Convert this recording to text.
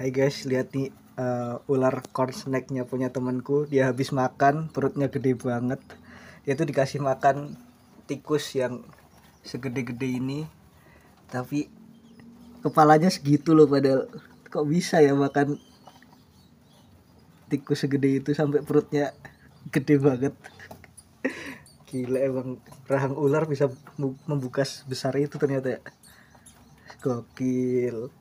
Hai guys, lihat nih uh, ular corn snacknya punya temanku. Dia habis makan, perutnya gede banget. Dia tuh dikasih makan tikus yang segede-gede ini. Tapi kepalanya segitu loh padahal. Kok bisa ya makan tikus segede itu sampai perutnya gede banget. Gila emang rahang ular bisa membuka sebesar itu ternyata ya. Gokil.